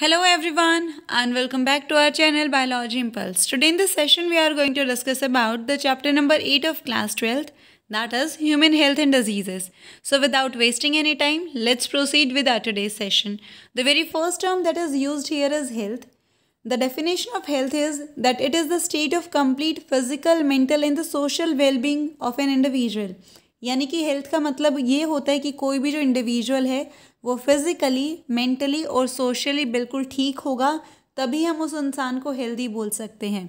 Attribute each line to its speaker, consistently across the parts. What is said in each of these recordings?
Speaker 1: Hello everyone and welcome back to our channel Biology Impulse. Today in this session we are going to discuss about the chapter number 8 of class 12 that is human health and diseases. So without wasting any time let's proceed with our today's session. The very first term that is used here is health. The definition of health is that it is the state of complete physical, mental and the social well-being of an individual. यानी कि health का मतलब ये होता है कि कोई भी जो इंडिविजुअल है वो फिज़िकली मेंटली और सोशली बिल्कुल ठीक होगा तभी हम उस इंसान को हेल्दी बोल सकते हैं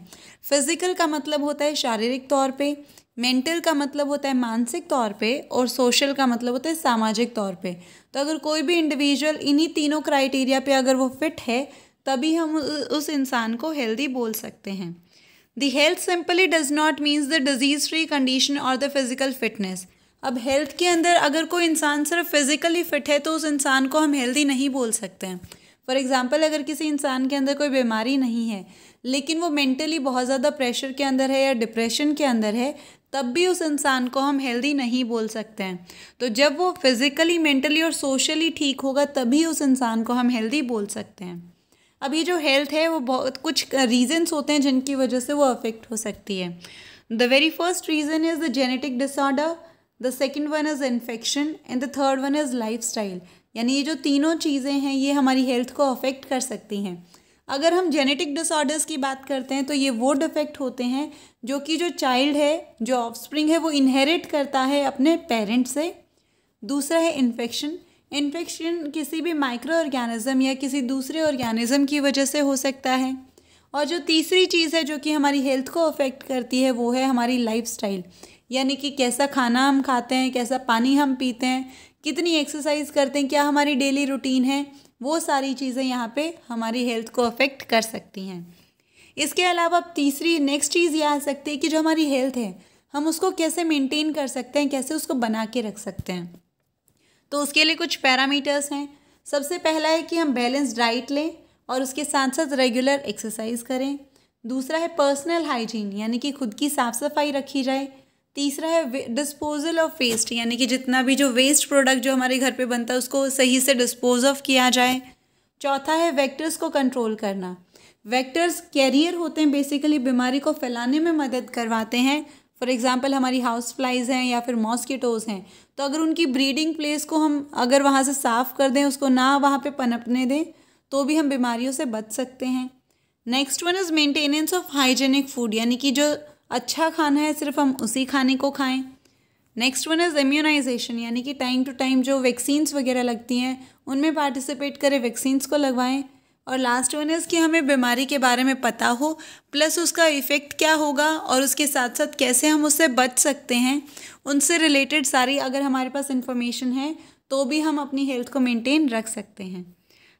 Speaker 1: फिज़िकल का मतलब होता है शारीरिक तौर पे मेंटल का मतलब होता है मानसिक तौर पे और सोशल का मतलब होता है सामाजिक तौर पे तो अगर कोई भी इंडिविजुअल इन्हीं तीनों क्राइटेरिया पे अगर वो फिट है तभी हम उस इंसान को हेल्दी बोल सकते हैं the health simply does not means the disease free condition और द फिज़िकल फिटनेस अब हेल्थ के अंदर अगर कोई इंसान सिर्फ फिज़िकली फ़िट है तो उस इंसान को हम हेल्दी नहीं बोल सकते हैं फॉर एग्ज़ाम्पल अगर किसी इंसान के अंदर कोई बीमारी नहीं है लेकिन वो मेंटली बहुत ज़्यादा प्रेशर के अंदर है या डिप्रेशन के अंदर है तब भी उस इंसान को हम हेल्दी नहीं बोल सकते हैं तो जब वो फिज़िकली मेंटली और सोशली ठीक होगा तभी उस इंसान को हम हेल्दी बोल सकते हैं अब ये जो हेल्थ है वो बहुत कुछ रीज़न्स होते हैं जिनकी वजह से वो अफेक्ट हो सकती है the very first reason is the genetic disorder the second one is infection and the third one is lifestyle यानी ये जो तीनों चीज़ें हैं ये हमारी हेल्थ को अफेक्ट कर सकती हैं अगर हम जेनेटिक डिसऑर्डर्स की बात करते हैं तो ये वो डिफेक्ट होते हैं जो कि जो चाइल्ड है जो ऑफस्प्रिंग है वो इनहेरिट करता है अपने पेरेंट्स से दूसरा है इन्फेक्शन इन्फेक्शन किसी भी माइक्रो ऑर्गेनिज़म या किसी दूसरे ऑर्गेनिज़म की वजह से हो सकता है और जो तीसरी चीज़ है जो कि हमारी हेल्थ को अफेक्ट करती है वो है हमारी लाइफ स्टाइल यानी कि कैसा खाना हम खाते हैं कैसा पानी हम पीते हैं कितनी एक्सरसाइज करते हैं क्या हमारी डेली रूटीन है वो सारी चीज़ें यहाँ पे हमारी हेल्थ को अफेक्ट कर सकती हैं इसके अलावा अब तीसरी नेक्स्ट चीज़ ये आ सकती है कि जो हमारी हेल्थ है हम उसको कैसे मेंटेन कर सकते हैं कैसे उसको बना के रख सकते हैं तो उसके लिए कुछ पैरामीटर्स हैं सबसे पहला है कि हम बैलेंस डाइट लें और उसके साथ साथ रेगुलर एक्सरसाइज करें दूसरा है पर्सनल हाइजीन यानी कि खुद की साफ़ सफाई रखी जाए तीसरा है डिस्पोजल ऑफ वेस्ट यानी कि जितना भी जो वेस्ट प्रोडक्ट जो हमारे घर पे बनता है उसको सही से डिस्पोज ऑफ किया जाए चौथा है वेक्टर्स को कंट्रोल करना वेक्टर्स कैरियर होते हैं बेसिकली बीमारी को फैलाने में मदद करवाते हैं फॉर एग्ज़ाम्पल हमारी हाउस फ्लाइज़ हैं या फिर मॉस्किटोज़ हैं तो अगर उनकी ब्रीडिंग प्लेस को हम अगर वहाँ से साफ़ कर दें उसको ना वहाँ पे पनपने दें तो भी हम बीमारियों से बच सकते हैं next one is maintenance of hygienic food यानी कि जो अच्छा खाना है सिर्फ हम उसी खाने को खाएं नेक्स्ट वन इज़ इम्यूनाइजेशन यानी कि टाइम टू टाइम जो वैक्सीन्स वगैरह लगती हैं उनमें पार्टिसिपेट करें वैक्सीन्स को लगवाएं और लास्ट वन इज़ कि हमें बीमारी के बारे में पता हो प्लस उसका इफ़ेक्ट क्या होगा और उसके साथ साथ कैसे हम उससे बच सकते हैं उनसे रिलेटेड सारी अगर हमारे पास इंफॉर्मेशन है तो भी हम अपनी हेल्थ को मेंटेन रख सकते हैं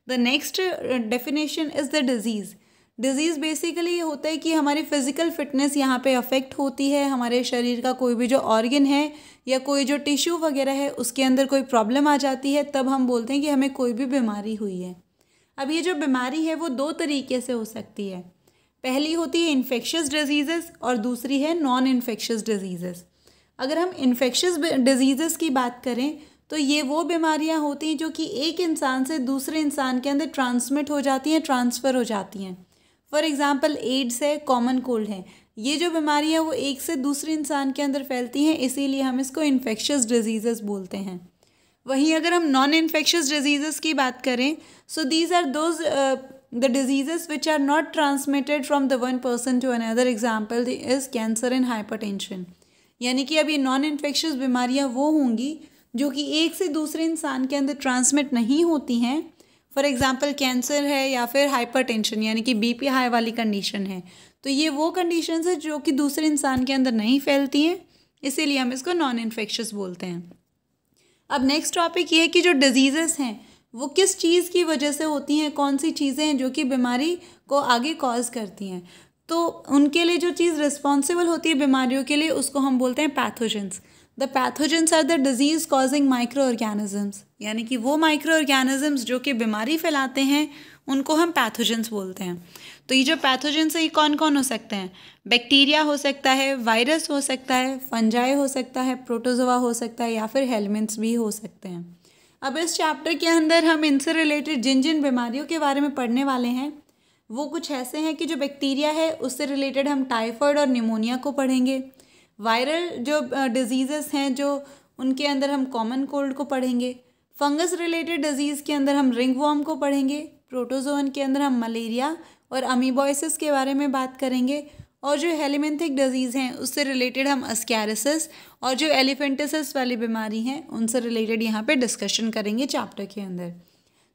Speaker 1: the next definition is the disease disease basically ये होता है कि हमारी फ़िज़िकल फिटनेस यहाँ पे अफेक्ट होती है हमारे शरीर का कोई भी जो ऑर्गन है या कोई जो टिश्यू वगैरह है उसके अंदर कोई प्रॉब्लम आ जाती है तब हम बोलते हैं कि हमें कोई भी बीमारी हुई है अब ये जो बीमारी है वो दो तरीके से हो सकती है पहली होती है इन्फेक्शस डिजीज़ और दूसरी है नॉन इन्फेक्शस डिजीज़ अगर हम इन्फेक्शस डिज़ीज़ की बात करें तो ये वो बीमारियाँ होती हैं जो कि एक इंसान से दूसरे इंसान के अंदर ट्रांसमिट हो जाती हैं ट्रांसफ़र हो जाती हैं फॉर एग्ज़ाम्पल एड्स है कॉमन कोल्ड है ये जो बीमारी है वो एक से दूसरे इंसान के अंदर फैलती हैं इसीलिए हम इसको इन्फेक्शस डिजीज़ बोलते हैं वहीं अगर हम नॉन इन्फेक्शस डिजीज़ की बात करें so these are those the the diseases which are not transmitted from the one person to example is cancer and hypertension यानी कि अब ये नॉन इन्फेक्शस बीमारियाँ वो होंगी जो कि एक से दूसरे इंसान के अंदर ट्रांसमिट नहीं होती हैं फॉर एग्ज़ाम्पल कैंसर है या फिर टेंशन यानी कि पी हाई वाली कंडीशन है तो ये वो कंडीशन है जो कि दूसरे इंसान के अंदर नहीं फैलती हैं इसीलिए हम इसको नॉन इन्फेक्शस बोलते हैं अब नेक्स्ट टॉपिक ये है कि जो डिजीज़ हैं वो किस चीज़ की वजह से होती हैं कौन सी चीज़ें हैं जो कि बीमारी को आगे कॉज करती हैं तो उनके लिए जो चीज़ रिस्पॉन्सिबल होती है बीमारियों के लिए उसको हम बोलते हैं pathogens the pathogens are the disease causing microorganisms यानी कि वो माइक्रो ऑर्गेनिजम्स जो कि बीमारी फैलाते हैं उनको हम पैथोजेंस बोलते हैं तो ये जो पैथोजेंस है ये कौन कौन हो सकते हैं बैक्टीरिया हो सकता है वायरस हो सकता है फंजाई हो सकता है प्रोटोजोवा हो सकता है या फिर हेलमेंट्स भी हो सकते हैं अब इस चैप्टर के अंदर हम इनसे रिलेटेड जिन जिन बीमारियों के बारे में पढ़ने वाले हैं वो कुछ ऐसे हैं कि जो बैक्टीरिया है उससे रिलेटेड हम टाइफॉइड और निमोनिया को पढ़ेंगे वायरल जो डिजीज़ेस हैं जो उनके अंदर हम कॉमन कोल्ड को पढ़ेंगे फंगस रिलेटेड डिजीज़ के अंदर हम रिंग वॉर्म को पढ़ेंगे प्रोटोजोन के अंदर हम मलेरिया और अमीबॉइसिस के बारे में बात करेंगे और जो हेलीमेंथिक डिजीज़ हैं उससे रिलेटेड हम अस्कैरिसिस और जो एलिफेंटिसिस वाली बीमारी हैं उनसे रिलेटेड यहाँ पे डिस्कशन करेंगे चैप्टर के अंदर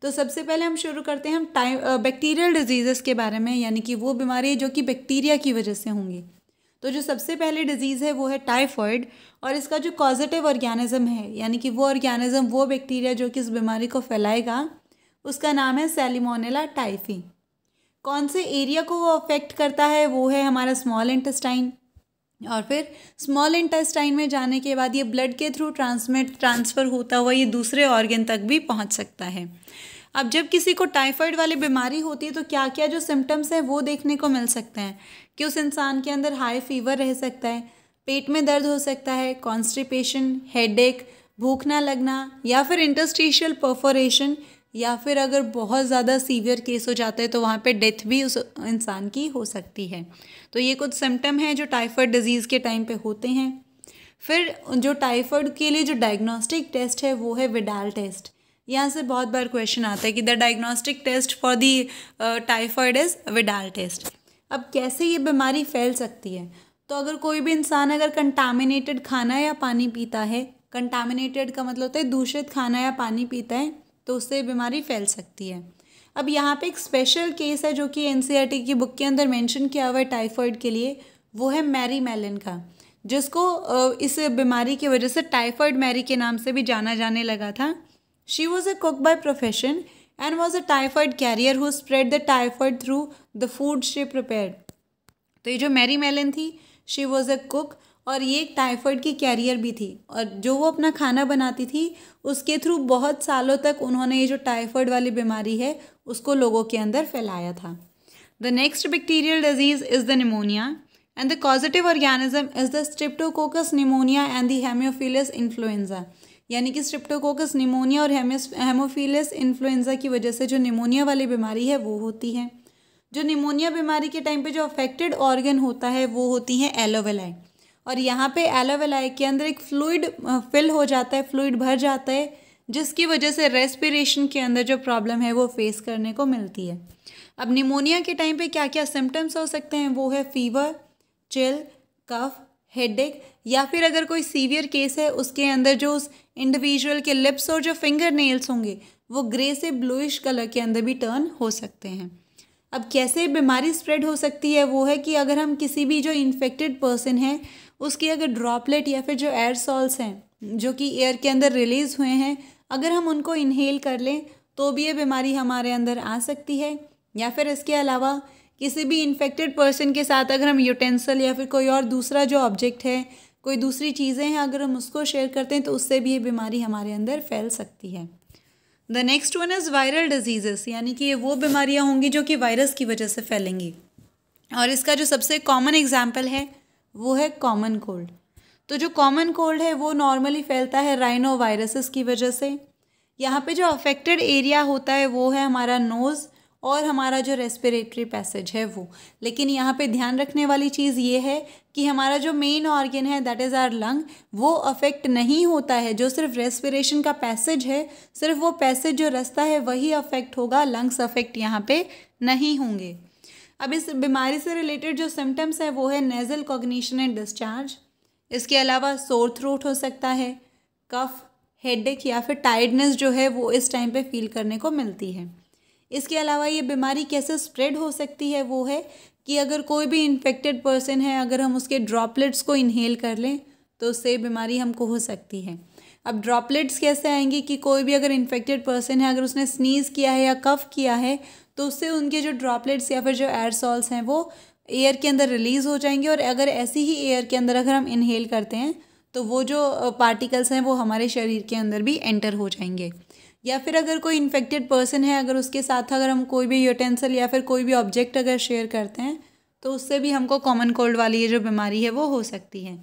Speaker 1: तो सबसे पहले हम शुरू करते हैं हम टाइम बैक्टीरियल डिजीज़ के बारे में यानी कि वो बीमारी जो कि बैक्टीरिया की वजह से होंगी तो जो सबसे पहले डिजीज़ है वो है टाइफॉइड और इसका जो कॉजिटिव ऑर्गेनिज़म है यानी कि वो ऑर्गेनिज़म वो बैक्टीरिया जो कि इस बीमारी को फैलाएगा उसका नाम है सेलिमोनेला टाइफी कौन से एरिया को वो अफेक्ट करता है वो है हमारा स्मॉल इंटेस्टाइन और फिर स्मॉल इंटेस्टाइन में जाने के बाद ये ब्लड के थ्रू ट्रांसमिट ट्रांसफ़र होता हुआ ये दूसरे ऑर्गेन तक भी पहुंच सकता है अब जब किसी को टाइफाइड वाली बीमारी होती है तो क्या क्या जो सिम्टम्स हैं वो देखने को मिल सकते हैं कि उस इंसान के अंदर हाई फीवर रह सकता है पेट में दर्द हो सकता है कॉन्स्टिपेशन हेड भूख ना लगना या फिर इंटरस्टिशियल परफोरेशन या फिर अगर बहुत ज़्यादा सीवियर केस हो जाता है तो वहाँ पे डेथ भी उस इंसान की हो सकती है तो ये कुछ सिम्टम हैं जो टाइफाइड डिजीज़ के टाइम पे होते हैं फिर जो टाइफाइड के लिए जो डायग्नोस्टिक टेस्ट है वो है विडाल टेस्ट यहाँ से बहुत बार क्वेश्चन आता है कि the diagnostic test for the typhoid is Widal test अब कैसे ये बीमारी फैल सकती है तो अगर कोई भी इंसान अगर कंटामिनेटेड खाना या पानी पीता है कंटामिनेटेड का मतलब होता है दूषित खाना या पानी पीता है तो उससे बीमारी फैल सकती है अब यहाँ पे एक स्पेशल केस है जो कि एन e की बुक के अंदर मेंशन किया हुआ है टाइफॉइड के लिए वो है मैरी मेलन का जिसको uh, इस बीमारी की वजह से टाइफॉइड मैरी के नाम से भी जाना जाने लगा था She was a cook by profession and was a typhoid carrier who spread the typhoid through the food she prepared. तो ये जो मैरी मेलन थी शी वॉज अ कुक और ये एक टाइफॉइड की कैरियर भी थी और जो वो अपना खाना बनाती थी उसके थ्रू बहुत सालों तक उन्होंने ये जो टाइफॉइड वाली बीमारी है उसको लोगों के अंदर फैलाया था the next bacterial disease is the pneumonia and the causative organism is the streptococcus pneumoniae and the haemophilus influenzae यानी कि स्ट्रिप्टोकोकस निमोनिया और हेमोफीलस इन्फ्लुएंजा की वजह से जो निमोनिया वाली बीमारी है वो होती है जो निमोनिया बीमारी के टाइम पे जो अफेक्टेड ऑर्गन होता है वो होती है एलोवेलाई और यहाँ पे एलोवेलाई के अंदर एक फ्लूड फिल हो जाता है फ्लूड भर जाता है जिसकी वजह से रेस्पिरेशन के अंदर जो प्रॉब्लम है वो फेस करने को मिलती है अब निमोनिया के टाइम पे क्या क्या सिम्टम्स हो सकते हैं वो है फीवर चिल कफ हेडेक या फिर अगर कोई सीवियर केस है उसके अंदर जो उस इंडिविजुअल के लिप्स और जो फिंगर नेल्स होंगे वो ग्रे से ब्लूइश कलर के अंदर भी टर्न हो सकते हैं अब कैसे बीमारी स्प्रेड हो सकती है वो है कि अगर हम किसी भी जो इन्फेक्टेड पर्सन है उसके अगर ड्रॉपलेट या फिर जो एयर सॉल्स हैं जो कि एयर के अंदर रिलीज़ हुए हैं अगर हम उनको इनहेल कर लें तो भी ये बीमारी हमारे अंदर आ सकती है या फिर इसके अलावा किसी भी इन्फेक्टेड पर्सन के साथ अगर हम यूटेंसल या फिर कोई और दूसरा जो ऑब्जेक्ट है कोई दूसरी चीज़ें हैं अगर हम उसको शेयर करते हैं तो उससे भी ये बीमारी हमारे अंदर फैल सकती है the next one is viral diseases यानी कि ये वो बीमारियाँ होंगी जो कि वायरस की वजह से फैलेंगी और इसका जो सबसे कॉमन एग्जाम्पल है वो है कॉमन कोल्ड तो जो कॉमन कोल्ड है वो नॉर्मली फैलता है राइनो वायरसेस की वजह से यहाँ पे जो अफेक्टेड एरिया होता है वो है हमारा नोज़ और हमारा जो रेस्पिरेटरी पैसेज है वो लेकिन यहाँ पे ध्यान रखने वाली चीज़ ये है कि हमारा जो मेन ऑर्गन है दैट इज़ आर लंग वो अफेक्ट नहीं होता है जो सिर्फ रेस्पिरेशन का पैसेज है सिर्फ वो पैसेज जो रास्ता है वही अफेक्ट होगा लंग्स अफेक्ट यहाँ पे नहीं होंगे अब इस बीमारी से रिलेटेड जो सिम्टम्स है वो है नेज़ल कॉग्निशन एंड डिस्चार्ज इसके अलावा सोर थ्रोट हो सकता है कफ हेडेक या फिर टाइर्डनेस जो है वो इस टाइम पे फील करने को मिलती है इसके अलावा ये बीमारी कैसे स्प्रेड हो सकती है वो है कि अगर कोई भी इन्फेक्टेड पर्सन है अगर हम उसके ड्रॉपलेट्स को इनहेल कर लें तो उससे बीमारी हमको हो सकती है अब ड्रॉपलेट्स कैसे आएंगी कि कोई भी अगर इन्फेक्टेड पर्सन है अगर उसने स्नीज़ किया है या कफ़ किया है तो उससे उनके जो ड्रॉपलेट्स या फिर जो एयरसॉल्स हैं वो एयर के अंदर रिलीज़ हो जाएंगे और अगर ऐसी ही एयर के अंदर अगर हम इनहेल करते हैं तो वो जो पार्टिकल्स हैं वो हमारे शरीर के अंदर भी एंटर हो जाएंगे या फिर अगर कोई इन्फेक्टेड पर्सन है अगर उसके साथ अगर हम कोई भी यूटेंसिल या फिर कोई भी ऑब्जेक्ट अगर शेयर करते हैं तो उससे भी हमको कॉमन कोल्ड वाली ये जो बीमारी है वो हो सकती है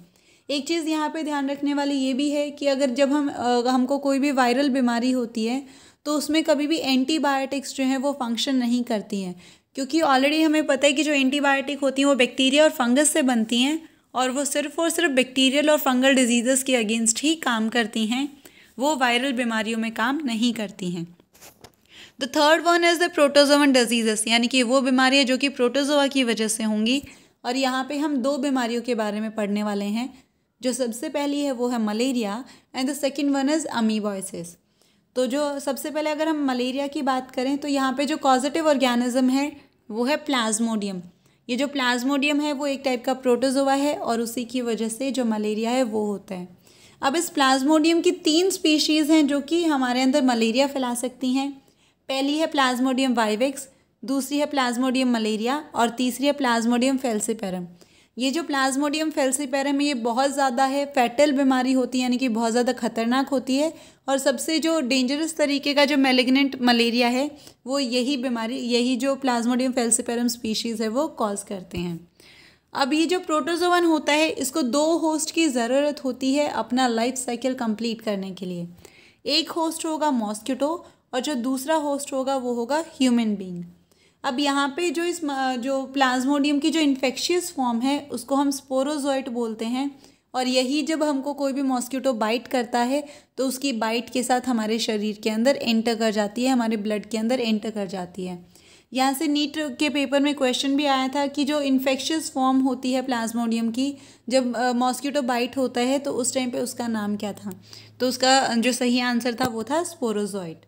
Speaker 1: एक चीज़ यहाँ पे ध्यान रखने वाली ये भी है कि अगर जब हम आ, हमको कोई भी वायरल बीमारी होती है तो उसमें कभी भी एंटीबायोटिक्स जो हैं वो फंक्शन नहीं करती हैं क्योंकि ऑलरेडी हमें पता है कि जो एंटीबायोटिक होती हैं वो बैक्टीरिया और फंगस से बनती हैं और वो सिर्फ और सिर्फ बैक्टीरियल और फंगल डिजीज़ के अगेंस्ट ही काम करती हैं वो वायरल बीमारियों में काम नहीं करती हैं the third one is the protozoan diseases यानी कि वो बीमारियाँ जो कि प्रोटोज़ोवा की वजह से होंगी और यहाँ पे हम दो बीमारियों के बारे में पढ़ने वाले हैं जो सबसे पहली है वो है malaria and the second one is amoebiasis तो जो सबसे पहले अगर हम मलेरिया की बात करें तो यहाँ पे जो पॉजिटिव ऑर्गेनिज्म है वो है प्लाज्मोडियम ये जो प्लाज्मोडियम है वो एक टाइप का प्रोटोजोवा है और उसी की वजह से जो मलेरिया है वो होता है अब इस प्लाज्मोडियम की तीन स्पीशीज़ हैं जो कि हमारे अंदर मलेरिया फैला सकती हैं पहली है प्लाज्मोडियम वाइवेक्स दूसरी है प्लाज्मोडियम मलेरिया और तीसरी है प्लाज्मोडियम फेल्सिपेरम ये जो प्लाज्मोडियम फेल्सिपेरम ये बहुत ज़्यादा है फैटल बीमारी होती है यानी कि बहुत ज़्यादा खतरनाक होती है और सबसे जो डेंजरस तरीके का जो मेलेग्नेंट मलेरिया है वो यही बीमारी यही जो प्लाज्मोडियम फेल्सिपेरम स्पीशीज़ है वो कॉज करते हैं अब ये जो प्रोटोजोवन होता है इसको दो होस्ट की ज़रूरत होती है अपना लाइफ साइकिल कंप्लीट करने के लिए एक होस्ट होगा मॉस्किटो और जो दूसरा होस्ट होगा वो होगा ह्यूमन बींग अब यहाँ पे जो इस जो प्लाज्मोडियम की जो इन्फेक्शियस फॉर्म है उसको हम स्पोरोजोइट बोलते हैं और यही जब हमको कोई भी मॉस्किटो बाइट करता है तो उसकी बाइट के साथ हमारे शरीर के अंदर एंटर कर जाती है हमारे ब्लड के अंदर एंटर कर जाती है यहाँ से नीट के पेपर में क्वेश्चन भी आया था कि जो इन्फेक्शियस फॉर्म होती है प्लाज्मोडियम की जब मॉस्किटो बाइट होता है तो उस टाइम पे उसका नाम क्या था तो उसका जो सही आंसर था वो था स्पोरोजॉइड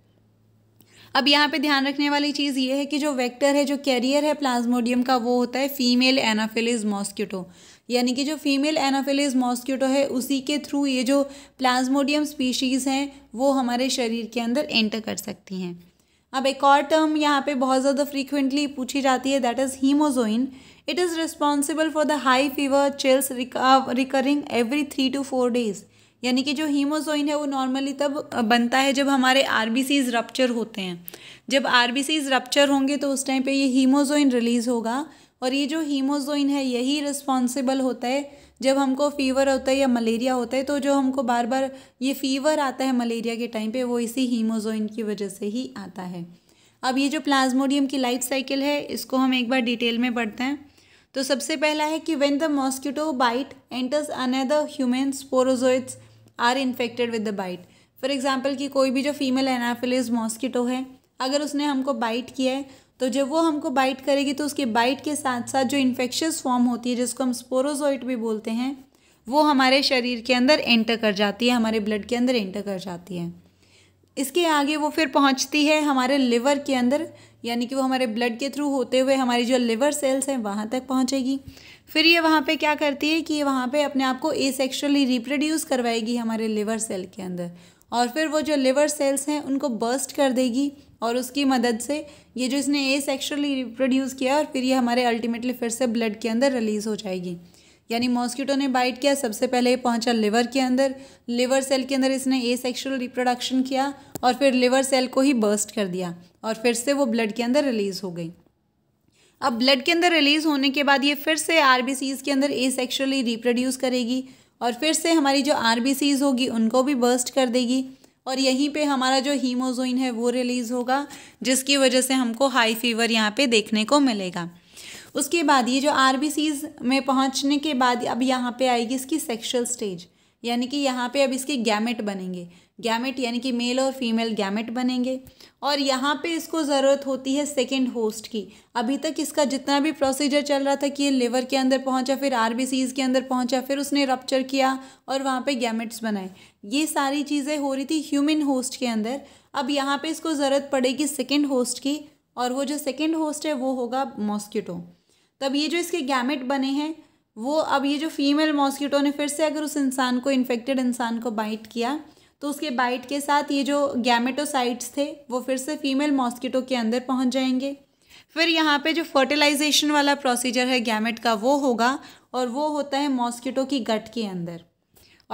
Speaker 1: अब यहाँ पे ध्यान रखने वाली चीज़ ये है कि जो वेक्टर है जो कैरियर है प्लाज्मोडियम का वो होता है फीमेल एनाफिलिज मॉस्किटो यानी कि जो फीमेल एनाफिलिज मॉस्किटो है उसी के थ्रू ये जो प्लाज्मोडियम स्पीशीज़ हैं वो हमारे शरीर के अंदर एंटर कर सकती हैं अब एक और टर्म यहाँ पे बहुत ज़्यादा फ्रीक्वेंटली पूछी जाती है that is haemozoin it is responsible for the high fever chills recurring every three to four days यानी कि जो हीमोजोइन है वो नॉर्मली तब बनता है जब हमारे आर रप्चर होते हैं जब आर रप्चर होंगे तो उस टाइम पे ये हीमोजोइन रिलीज़ होगा और ये जो हीमोजोइन है यही रिस्पॉन्सिबल होता है जब हमको फीवर होता है या मलेरिया होता है तो जो हमको बार बार ये फीवर आता है मलेरिया के टाइम पे वो इसी हीमोजोइन की वजह से ही आता है अब ये जो प्लाज्मोडियम की लाइफ साइकिल है इसको हम एक बार डिटेल में पढ़ते हैं तो सबसे पहला है कि when the mosquito bite enters another human sporozoites are infected with the bite for example कि कोई भी जो फीमेल एनाफिलिज मॉस्किटो है अगर उसने हमको बाइट किया है तो जब वो हमको बाइट करेगी तो उसके बाइट के साथ साथ जो इन्फेक्शस फॉर्म होती है जिसको हम स्पोरोजोइट भी बोलते हैं वो हमारे शरीर के अंदर एंटर कर जाती है हमारे ब्लड के अंदर एंटर कर जाती है इसके आगे वो फिर पहुंचती है हमारे लिवर के अंदर यानी कि वो हमारे ब्लड के थ्रू होते हुए हमारी जो लिवर सेल्स हैं वहाँ तक पहुँचेगी फिर ये वहाँ पे क्या करती है कि ये वहाँ पे अपने आप को सेक्शुअली रिप्रोड्यूस करवाएगी हमारे लिवर सेल के अंदर और फिर वो जो लिवर सेल्स हैं उनको बर्स्ट कर देगी और उसकी मदद से ये जो इसने ए सेक्शुअली रिप्रोड्यूस किया और फिर ये हमारे अल्टीमेटली फिर से ब्लड के अंदर रिलीज़ हो जाएगी यानी मॉस्किटो ने बाइट किया सबसे पहले ये पहुंचा लिवर के अंदर लिवर सेल के अंदर इसने ए सेक्शुअल रिप्रोडक्शन किया और फिर लिवर सेल को ही बर्स्ट कर दिया और फिर से वो ब्लड के अंदर रिलीज़ हो गई अब ब्लड के अंदर रिलीज़ होने के बाद ये फिर से आर के अंदर ए सेक्शुअली रिप्रोड्यूस करेगी और फिर से हमारी जो आर होगी उनको भी बर्स्ट कर देगी और यहीं पे हमारा जो हीमोजोइन है वो रिलीज़ होगा जिसकी वजह से हमको हाई फीवर यहाँ पे देखने को मिलेगा उसके बाद ये जो आर में पहुँचने के बाद अब यहाँ पे आएगी इसकी सेक्शुअल स्टेज यानी कि यहाँ पे अब इसके गैमेट बनेंगे गैमेट यानी कि मेल और फीमेल गैमेट बनेंगे और यहाँ पे इसको ज़रूरत होती है सेकेंड होस्ट की अभी तक इसका जितना भी प्रोसीजर चल रहा था कि ये लिवर के अंदर पहुँचा फिर आर के अंदर पहुँचा फिर उसने रप्चर किया और वहाँ पे गैमेट्स बनाए ये सारी चीज़ें हो रही थी ह्यूमन होस्ट के अंदर अब यहाँ पे इसको ज़रूरत पड़ेगी सेकेंड होस्ट की और वो जो सेकेंड होस्ट है वो होगा मॉस्किटो तब ये जो इसके गैमेट बने हैं वो अब ये जो फीमेल मॉस्किटो ने फिर से अगर उस इंसान को इन्फेक्टेड इंसान को बाइट किया तो उसके बाइट के साथ ये जो गैमेटोसाइट्स थे वो फिर से फीमेल मॉस्किटो के अंदर पहुंच जाएंगे फिर यहाँ पे जो फर्टिलाइजेशन वाला प्रोसीजर है गैमेट का वो होगा और वो होता है मॉस्किटो की गट के अंदर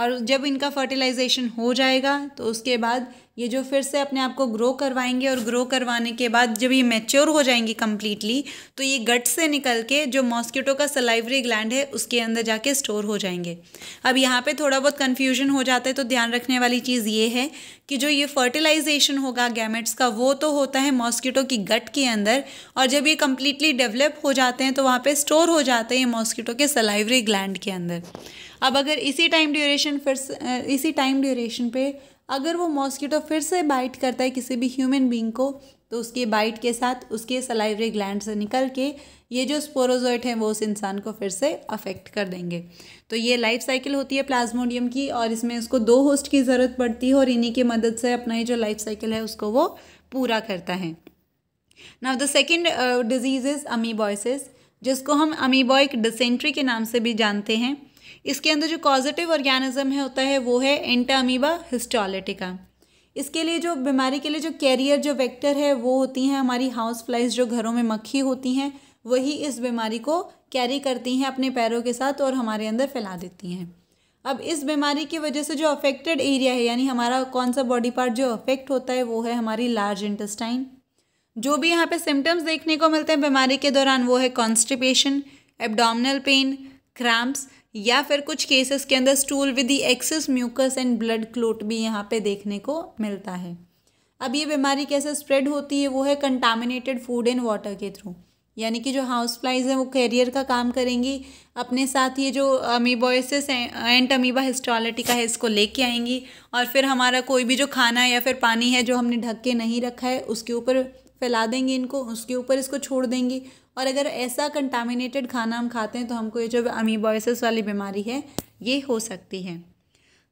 Speaker 1: और जब इनका फर्टिलाइजेशन हो जाएगा तो उसके बाद ये जो फिर से अपने आप को ग्रो करवाएंगे और ग्रो करवाने के बाद जब ये मैच्योर हो जाएंगी कम्प्लीटली तो ये गट से निकल के जो मॉस्किटो का सलाइवरी ग्लैंड है उसके अंदर जाके स्टोर हो जाएंगे अब यहाँ पे थोड़ा बहुत कन्फ्यूजन हो जाता है तो ध्यान रखने वाली चीज़ ये है कि जो ये फर्टिलाइजेशन होगा गैमेट्स का वो तो होता है मॉस्किटो की गट के अंदर और जब ये कम्प्लीटली डेवलप हो जाते हैं तो वहाँ पर स्टोर हो जाते हैं ये मॉस्किटो के सलाइवरी ग्लैंड के अंदर अब अगर इसी टाइम ड्यूरेशन फिर इसी टाइम ड्यूरेशन पे अगर वो मॉस्किटो फिर से बाइट करता है किसी भी ह्यूमन बींग को तो उसके बाइट के साथ उसके सलाइवरी ग्लैंड से निकल के ये जो स्पोरोजोइट हैं वो उस इंसान को फिर से अफेक्ट कर देंगे तो ये लाइफ साइकिल होती है प्लाज्मोडियम की और इसमें उसको दो होस्ट की ज़रूरत पड़ती है और इन्हीं की मदद से अपना ये जो लाइफ साइकिल है उसको वो पूरा करता है now the second disease is amoebiasis जिसको हम अमीबॉयक डिसेंट्री के नाम से भी जानते हैं इसके अंदर जो कॉजिटिव ऑर्गेनिज्म है होता है वो है एंटामीबा हिस्टोलिटिका इसके लिए जो बीमारी के लिए जो कैरियर जो वेक्टर है वो होती हैं हमारी हाउस फ्लाइज जो घरों में मक्खी होती हैं वही इस बीमारी को कैरी करती हैं अपने पैरों के साथ और हमारे अंदर फैला देती हैं अब इस बीमारी की वजह से जो अफेक्टेड एरिया है यानी हमारा कौन सा बॉडी पार्ट जो अफेक्ट होता है वो है हमारी लार्ज इंटेस्टाइन जो भी यहाँ पे सिम्टम्स देखने को मिलते हैं बीमारी के दौरान वो है कॉन्स्टिपेशन एब्डोमिनल पेन क्रैम्प्स या फिर कुछ केसेस के अंदर stool with the excess mucus and blood clot भी यहाँ पे देखने को मिलता है अब ये बीमारी कैसे स्प्रेड होती है वो है कंटामिनेटेड फूड एंड वाटर के थ्रू यानी कि जो हाउस फ्लाइज हैं वो कैरियर का काम करेंगी अपने साथ ये जो अमीबोसिस एंड अमीबा हिस्टोलिटिका है इसको लेके आएंगी और फिर हमारा कोई भी जो खाना या फिर पानी है जो हमने ढक के नहीं रखा है उसके ऊपर फैला देंगे इनको उसके ऊपर इसको छोड़ देंगे और अगर ऐसा कंटामिनेटेड खाना हम खाते हैं तो हमको ये जो अमीबॉयसिस वाली बीमारी है ये हो सकती है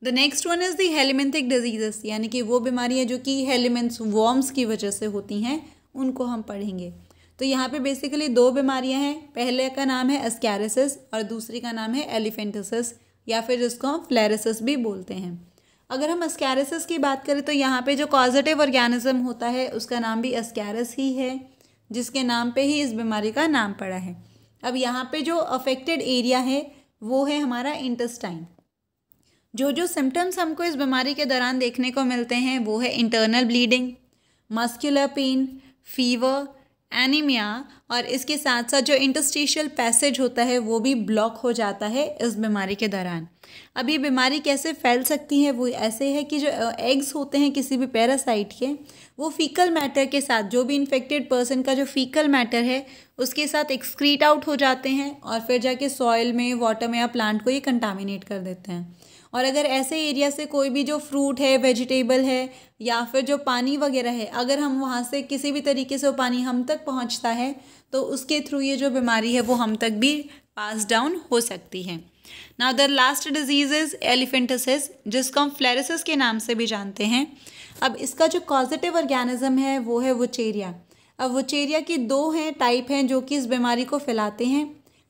Speaker 1: the next one is the helminthic disease यानी कि वो बीमारी है जो कि हेलीमेंट्स वॉर्म्स की वजह से होती हैं उनको हम पढ़ेंगे तो यहाँ पे बेसिकली दो बीमारियाँ हैं पहले का नाम है अस्कैरिसिस और दूसरी का नाम है एलिफेंटिस या फिर जिसको हम फ्लैरिसिस भी बोलते हैं अगर हम अस्कैरसिस की बात करें तो यहाँ पे जो कॉजिटिव ऑर्गेनिज्म होता है उसका नाम भी अस्कैरस ही है जिसके नाम पे ही इस बीमारी का नाम पड़ा है अब यहाँ पे जो अफेक्टेड एरिया है वो है हमारा इंटेस्टाइन जो जो सिम्टम्स हमको इस बीमारी के दौरान देखने को मिलते हैं वो है internal bleeding muscular pain fever anaemia और इसके साथ साथ जो इंटस्टिशियल पैसेज होता है वो भी ब्लॉक हो जाता है इस बीमारी के दौरान अब ये बीमारी कैसे फैल सकती है वो ऐसे है कि जो एग्स होते हैं किसी भी पैरासाइट के वो फीकल मैटर के साथ जो भी इन्फेक्टेड पर्सन का जो फीकल मैटर है उसके साथ एक्सक्रीट आउट हो जाते हैं और फिर जाके सॉयल में वाटर में या प्लांट को ये कंटामिनेट कर देते हैं और अगर ऐसे एरिया से कोई भी जो फ्रूट है वेजिटेबल है या फिर जो पानी वगैरह है अगर हम वहाँ से किसी भी तरीके से वो पानी हम तक पहुँचता है तो उसके थ्रू ये जो बीमारी है वो हम तक भी पास डाउन हो सकती है now the last disease is elephantiasis जिसको हम फ्लैरिसिस के नाम से भी जानते हैं अब इसका जो कॉजिटिव ऑर्गेनिज्म है वो है वुचेरिया अब वुचेरिया की दो हैं टाइप हैं जो कि इस बीमारी को फैलाते हैं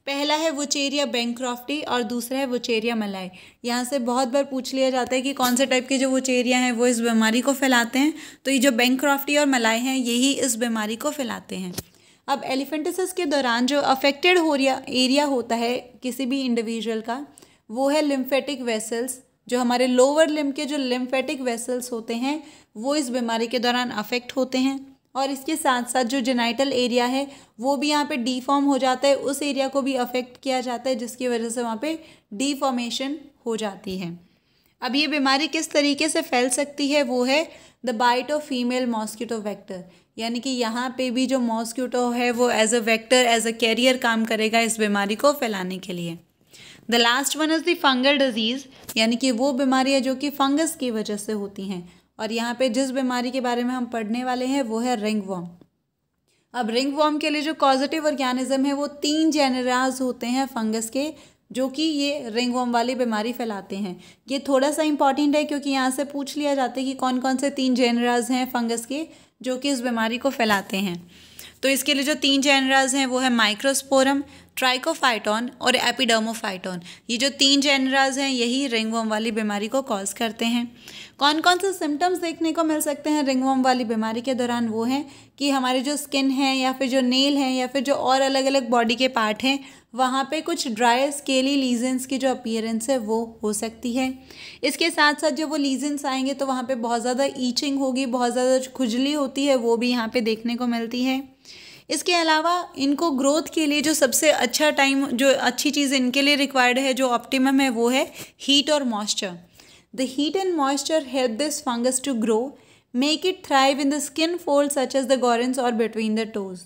Speaker 1: पहला है वुचेरिया बैंक्रॉफ्टी और दूसरा है वुचेरिया मलाई यहाँ से बहुत बार पूछ लिया जाता है कि कौन से टाइप के जो वुचेरिया हैं वो इस बीमारी को फैलाते हैं तो ये जो बैंक्रॉफ्टी और मलाई हैं यही इस बीमारी को फैलाते हैं अब एलिफेंटिसिस के दौरान जो अफेक्टेड हो एरिया होता है किसी भी इंडिविजुअल का वो है लिम्फेटिक वेसल्स जो हमारे लोअर लिम्ब के जो लिम्फेटिक वेसल्स होते हैं वो इस बीमारी के दौरान अफेक्ट होते हैं और इसके साथ साथ जो जेनाइटल एरिया है वो भी यहाँ पे डिफॉर्म हो जाता है उस एरिया को भी अफेक्ट किया जाता है जिसकी वजह से वहाँ पे डिफॉर्मेशन हो जाती है अब ये बीमारी किस तरीके से फैल सकती है वो है the bite of female mosquito vector यानी कि यहाँ पे भी जो मॉस्किटो है वो as a vector as a carrier काम करेगा इस बीमारी को फैलाने के लिए the last one is the fungal disease यानी कि वो बीमारियाँ जो कि फंगस की वजह से होती हैं और यहाँ पे जिस बीमारी के बारे में हम पढ़ने वाले हैं वो है रिंग वॉम अब रिंग वॉम के लिए जो पॉजिटिव ऑर्गेनिज्म है वो तीन जेनराज होते हैं फंगस के जो कि ये रिंग वॉम वाली बीमारी फैलाते हैं ये थोड़ा सा इंपॉर्टेंट है क्योंकि यहाँ से पूछ लिया जाता है कि कौन कौन से तीन जेनराज हैं फंगस के जो कि इस बीमारी को फैलाते हैं तो इसके लिए जो तीन जेनराज हैं वो है माइक्रोस्पोरम ट्राइकोफाइटोन और एपिडर्मोफाइटोन ये जो तीन जेनराज हैं यही रिंगवॉम वाली बीमारी को कॉज करते हैं कौन कौन से सिम्टम्स देखने को मिल सकते हैं रिंगवॉम वाली बीमारी के दौरान वो हैं कि हमारे जो स्किन है या फिर जो नेल है या फिर जो और अलग अलग बॉडी के पार्ट हैं वहाँ पे कुछ ड्राई स्केली लीजेंस की जो अपियरेंस है वो हो सकती है इसके साथ साथ जब वो लीजेंस आएंगे तो वहाँ पे बहुत ज़्यादा ईचिंग होगी बहुत ज़्यादा खुजली होती है वो भी यहाँ पे देखने को मिलती है इसके अलावा इनको ग्रोथ के लिए जो सबसे अच्छा टाइम जो अच्छी चीज़ इनके लिए रिक्वायर्ड है जो ऑप्टिमम है वो है हीट और moisture The heat and moisture help this fungus to grow, make it thrive in the skin folds such as the gorens or between the toes.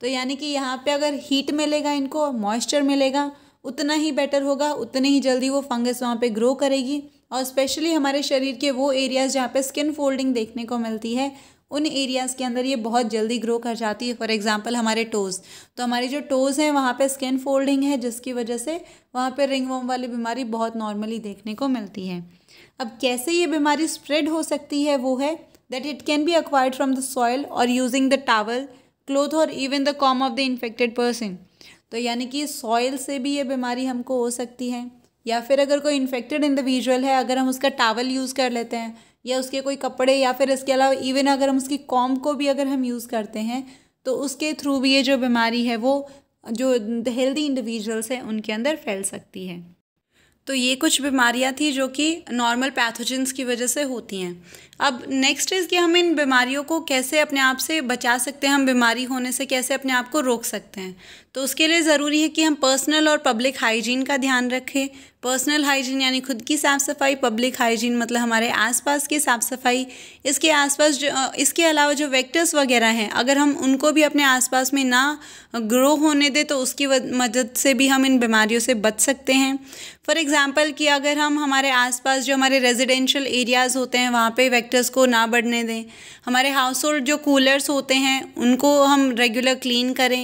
Speaker 1: तो यानी कि यहाँ पे अगर हीट मिलेगा इनको मॉइस्चर मिलेगा उतना ही बेटर होगा उतने ही जल्दी वो फंगस वहाँ पे ग्रो करेगी और स्पेशली हमारे शरीर के वो एरियाज़ जहाँ पे स्किन फोल्डिंग देखने को मिलती है उन एरियाज़ के अंदर ये बहुत जल्दी ग्रो कर जाती है फॉर एग्ज़ाम्पल हमारे टोज़ तो हमारे जो टोज़ हैं वहाँ पे स्किन फोल्डिंग है जिसकी वजह से वहाँ पे रिंगवॉम वाली बीमारी बहुत नॉर्मली देखने को मिलती है अब कैसे ये बीमारी स्प्रेड हो सकती है वो है that it can be acquired from the soil और यूजिंग द टावल क्लोथ और even the comb of the infected person तो यानी कि सॉयल से भी ये बीमारी हमको हो सकती है या फिर अगर कोई इन्फेक्टेड इंडिविजुअल है अगर हम उसका टावल यूज़ कर लेते हैं या उसके कोई कपड़े या फिर इसके अलावा इवन अगर हम उसकी कॉम को भी अगर हम यूज़ करते हैं तो उसके थ्रू भी ये जो बीमारी है वो जो हेल्दी इंडिविजुअल्स हैं उनके अंदर फैल सकती है तो ये कुछ बीमारियां थी जो कि नॉर्मल पैथोजेंस की वजह से होती हैं अब नेक्स्ट इज़ कि हम इन बीमारियों को कैसे अपने आप से बचा सकते हैं हम बीमारी होने से कैसे अपने आप को रोक सकते हैं तो उसके लिए ज़रूरी है कि हम पर्सनल और पब्लिक हाइजीन का ध्यान रखें पर्सनल हाइजीन यानी खुद की साफ़ सफाई पब्लिक हाइजीन मतलब हमारे आसपास की साफ़ सफाई इसके आसपास जो इसके अलावा जो वेक्टर्स वगैरह हैं अगर हम उनको भी अपने आसपास में ना ग्रो होने दें तो उसकी मदद से भी हम इन बीमारियों से बच सकते हैं फॉर एग्ज़ाम्पल कि अगर हम हमारे आसपास जो हमारे रेजिडेंशियल एरियाज़ होते हैं वहाँ पे वेक्टर्स को ना बढ़ने दें हमारे हाउस होल्ड जो कूलर्स होते हैं उनको हम रेगुलर क्लीन करें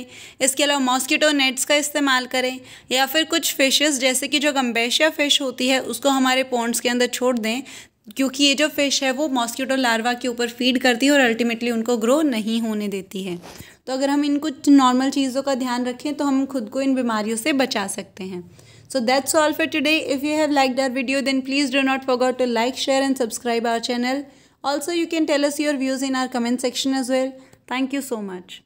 Speaker 1: इसके अलावा मॉस्किटो नेट्स का इस्तेमाल करें या फिर कुछ फिशेस जैसे कि जो गम्बे एलोपेशिया फिश होती है उसको हमारे पॉन्ड्स के अंदर छोड़ दें क्योंकि ये जो फिश है वो मॉस्किटो लार्वा के ऊपर फीड करती है और अल्टीमेटली उनको ग्रो नहीं होने देती है तो अगर हम इन कुछ नॉर्मल चीज़ों का ध्यान रखें तो हम खुद को इन बीमारियों से बचा सकते हैं so that's all for today if you have like the video then please do not forget to like share and subscribe our channel also you can tell us your views in our comment section as well thank you so much